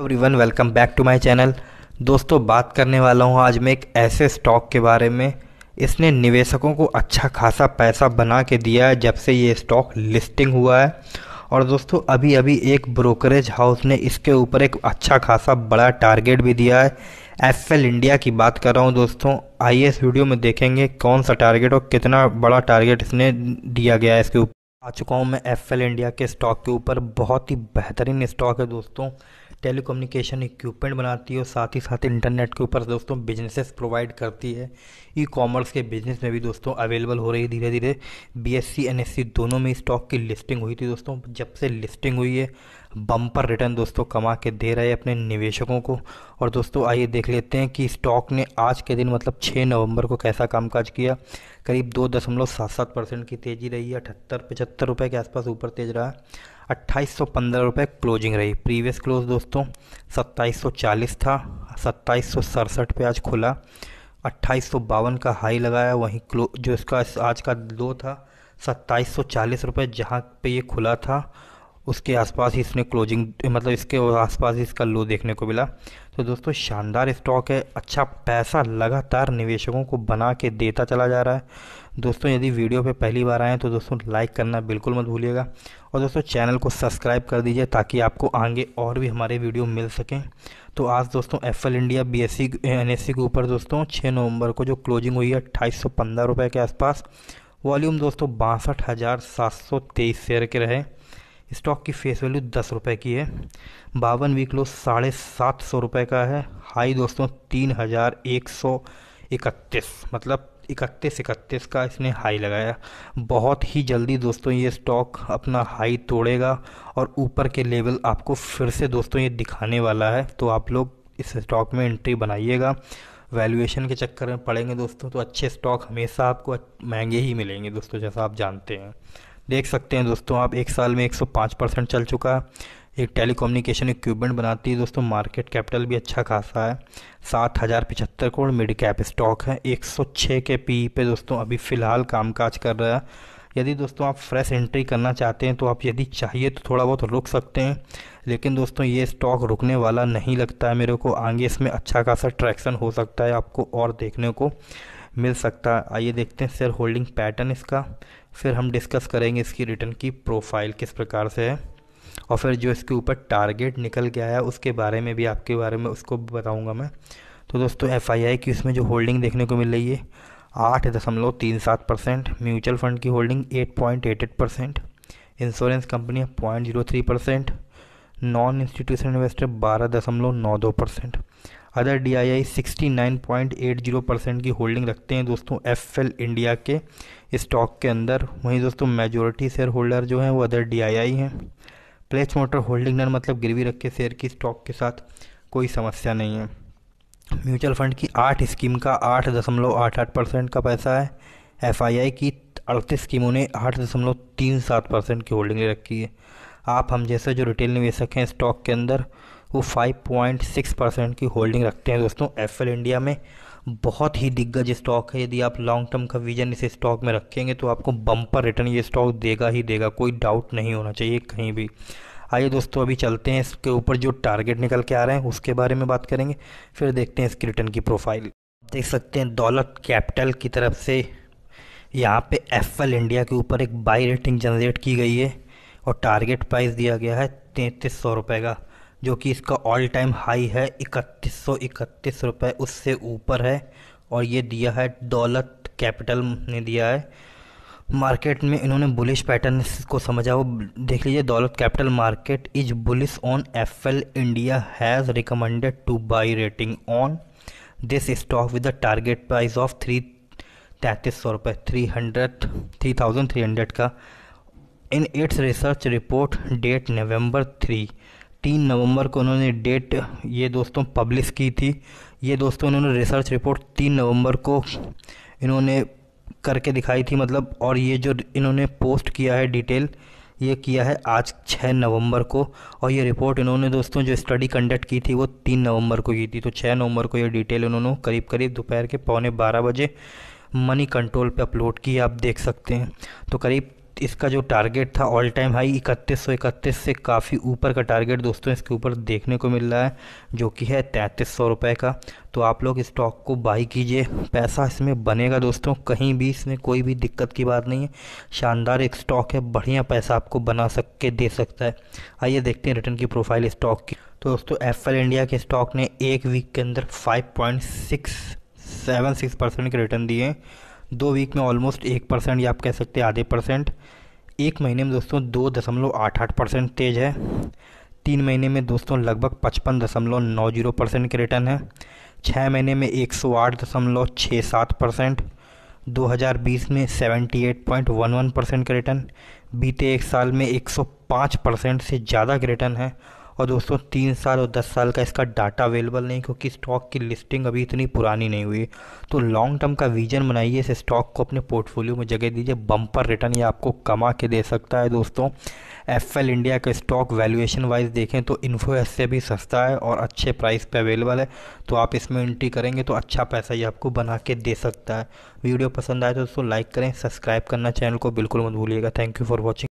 everyone welcome back to my channel दोस्तों बात करने वाला हूँ आज मैं एक ऐसे स्टॉक के बारे में इसने निवेशकों को अच्छा खासा पैसा बना के दिया है जब से ये स्टॉक लिस्टिंग हुआ है और दोस्तों अभी अभी एक ब्रोकरेज हाउस ने इसके ऊपर एक अच्छा खासा बड़ा टारगेट भी दिया है एफ इंडिया की बात कर रहा हूँ दोस्तों आइए इस वीडियो में देखेंगे कौन सा टारगेट और कितना बड़ा टारगेट इसने दिया गया है इसके ऊपर आ चुका हूँ मैं एफ इंडिया के स्टॉक के ऊपर बहुत ही बेहतरीन स्टॉक है दोस्तों टेलीकम्युनिकेशन इक्विपमेंट बनाती है और साथ ही साथ इंटरनेट के ऊपर दोस्तों बिजनेसेस प्रोवाइड करती है ई कॉमर्स के बिजनेस में भी दोस्तों अवेलेबल हो रही है धीरे धीरे B S C N S C दोनों में स्टॉक की लिस्टिंग हुई थी दोस्तों जब से लिस्टिंग हुई है बम्पर रिटर्न दोस्तों कमा के दे रहे हैं अपने निवेशकों को और दोस्तों आइए देख लेते हैं कि स्टॉक ने आज के दिन मतलब छः नवंबर को कैसा कामकाज किया करीब दो दशमलव सात सात परसेंट की तेज़ी रही है अठहत्तर पचहत्तर रुपये के आसपास ऊपर तेज़ रहा अट्ठाईस सौ पंद्रह रुपये क्लोजिंग रही प्रीवियस क्लोज दोस्तों सत्ताईस सौ चालीस था सत्ताईस सौ सड़सठ पे आज खुला अट्ठाईस सौ बावन का हाई लगाया वहीं क्लो जो इसका आज का लो था सत्ताईस सौ चालीस रुपये जहाँ पे ये खुला था उसके आसपास ही इसने क्लोजिंग मतलब इसके आसपास ही इसका लो देखने को मिला तो दोस्तों शानदार स्टॉक है अच्छा पैसा लगातार निवेशकों को बना के देता चला जा रहा है दोस्तों यदि वीडियो पे पहली बार आए तो दोस्तों लाइक करना बिल्कुल मत भूलिएगा और दोस्तों चैनल को सब्सक्राइब कर दीजिए ताकि आपको आगे और भी हमारे वीडियो मिल सकें तो आज दोस्तों F L India B S C N S C के ऊपर दोस्तों छः नवंबर को जो क्लोजिंग हुई है अट्ठाईस सौ पंद्रह रुपये के आसपास वॉल्यूम दोस्तों बासठ हज़ार सात सौ तेईस शेयर के रहे स्टॉक की फेस वैल्यू दस रुपये की है बावन वीक लो साढ़े सात सौ रुपये का है हाई दोस्तों तीन हज़ार एक सौ इकतीस मतलब इकतीस इकतीस का इसने हाई लगाया बहुत ही जल्दी दोस्तों ये स्टॉक अपना हाई तोड़ेगा और ऊपर के लेवल आपको फिर से दोस्तों ये दिखाने वाला है तो आप लोग इस स्टॉक में एंट्री बनाइएगा वैल्यूएशन के चक्कर में पड़ेंगे दोस्तों तो अच्छे स्टॉक हमेशा आपको महंगे ही मिलेंगे दोस्तों जैसा आप जानते हैं देख सकते हैं दोस्तों आप एक साल में 105 परसेंट चल चुका है एक टेलीकम्युनिकेशन इक्विपमेंट बनाती है दोस्तों मार्केट कैपिटल भी अच्छा खासा है सात हज़ार पिछहत्तर करोड़ मिड कैप स्टॉक है 106 के पी पे दोस्तों अभी फ़िलहाल कामकाज कर रहा है यदि दोस्तों आप फ्रेश एंट्री करना चाहते हैं तो आप यदि चाहिए तो थोड़ा बहुत रुक सकते हैं लेकिन दोस्तों ये स्टॉक रुकने वाला नहीं लगता है मेरे को आगे इसमें अच्छा खासा ट्रैक्शन हो सकता है आपको और देखने को मिल सकता है आइए देखते हैं शेयर होल्डिंग पैटर्न इसका फिर हम डिस्कस करेंगे इसकी रिटर्न की प्रोफाइल किस प्रकार से है और फिर जो इसके ऊपर टारगेट निकल के आया उसके बारे में भी आपके बारे में उसको बताऊंगा मैं तो दोस्तों एफ आई आई की इसमें जो होल्डिंग देखने को मिल रही है आठ दशमलव तीन सात परसेंट म्यूचुअल फंड की holding eight point eight eight percent insurance company point zero three percent non institution investor बारह दशमलव नौ दो percent other D I I sixty nine point eight zero percent की होल्डिंग रखते हैं दोस्तों एफ एल इंडिया के स्टॉक के अंदर वहीं दोस्तों मेजोरिटी शेयर होल्डर जो हैं वो अदर डी आई आई हैं प्लेच मोटर होल्डिंग ने मतलब गिरवी रख के शेयर की स्टॉक के साथ कोई समस्या नहीं है म्यूचुअल फंड की आठ स्कीम का आठ दशमलव आठ आठ परसेंट का पैसा है एफ आई आई की अड़तीस स्कीमों ने आठ दशमलव तीन सात परसेंट की होल्डिंग रखी है आप हम जैसे जो रिटेल निवेशक हैं स्टॉक के अंदर वो 5.6 परसेंट की होल्डिंग रखते हैं दोस्तों एफ इंडिया में बहुत ही दिग्गज स्टॉक है यदि आप लॉन्ग टर्म का विजन इस स्टॉक में रखेंगे तो आपको बम्पर रिटर्न ये स्टॉक देगा ही देगा कोई डाउट नहीं होना चाहिए कहीं भी आइए दोस्तों अभी चलते हैं इसके ऊपर जो टारगेट निकल के आ रहे हैं उसके बारे में बात करेंगे फिर देखते हैं इसकी रिटर्न की प्रोफाइल देख सकते हैं दौलत कैपिटल की तरफ से यहाँ पे एफ इंडिया के ऊपर एक बाई रेटिंग जनरेट की गई है और टारगेट प्राइस दिया गया है तैंतीस सौ रुपये का जो कि इसका ऑल टाइम हाई है इकतीस सौ इकतीस उससे ऊपर है और ये दिया है दौलत कैपिटल ने दिया है मार्केट में इन्होंने बुलिश पैटर्न को समझा वो देख लीजिए Dolat capital market is bullish on F L India has recommended to buy rating on this stock with the target price of three तैंतीस सौ रुपये three hundred three thousand three hundred का in its research report date November three तीन नवंबर को उन्होंने date ये दोस्तों पब्लिश की थी ये दोस्तों उन्होंने रिसर्च रिपोर्ट तीन नवंबर को इन्होंने करके दिखाई थी मतलब और ये जो इन्होंने पोस्ट किया है डिटेल ये किया है आज छः नवंबर को और ये रिपोर्ट इन्होंने दोस्तों जो स्टडी कंडक्ट की थी वो तीन नवंबर को की थी तो छः नवंबर को ये डिटेल इन्होंने करीब करीब दोपहर के पौने बारह बजे मनी कंट्रोल पे अपलोड की आप देख सकते हैं तो करीब इसका जो टारगेट था ऑल टाइम हाई इकतीस सौ इकतीस से काफ़ी ऊपर का टारगेट दोस्तों इसके ऊपर देखने को मिल रहा है जो कि है तैंतीस सौ रुपये का तो आप लोग स्टॉक को बाई कीजिए पैसा इसमें बनेगा दोस्तों कहीं भी इसमें कोई भी दिक्कत की बात नहीं है शानदार एक स्टॉक है बढ़िया पैसा आपको बना सक के दे सकता है आइए देखते हैं रिटर्न की प्रोफाइल स्टॉक की तो दोस्तों एफएल इंडिया के स्टॉक ने एक वीक के अंदर five point six seven six percent के रिटर्न दिए दो वीक में ऑलमोस्ट एक परसेंट या आप कह सकते हैं आधे परसेंट एक महीने में दोस्तों दो दशमलव आठ आठ परसेंट तेज है तीन महीने में दोस्तों लगभग पचपन दशमलव नौ जीरो परसेंट के रिटर्न है छः महीने में एक सौ आठ दशमलव छः सात परसेंट दो हज़ार बीस में seventy eight point one one percent के रिटर्न बीते एक साल में एक सौ पाँच परसेंट से ज़्यादा के रिटर्न है और दोस्तों तीन साल और दस साल का इसका डाटा अवेलेबल नहीं क्योंकि स्टॉक की लिस्टिंग अभी इतनी पुरानी नहीं हुई तो लॉन्ग टर्म का विजन बनाइए इस स्टॉक को अपने पोर्टफोलियो में जगह दीजिए बम्पर रिटर्न ये आपको कमा के दे सकता है दोस्तों एफ इंडिया का स्टॉक वैल्यूएशन वाइज देखें तो इन्फो से भी सस्ता है और अच्छे प्राइस पर अवेलेबल है तो आप इसमें एंट्री करेंगे तो अच्छा पैसा ये आपको बना के दे सकता है वीडियो पसंद आए तो दोस्तों लाइक करें सब्सक्राइब करना चैनल को बिल्कुल मत भूलिएगा थैंक यू फॉर वॉचिंग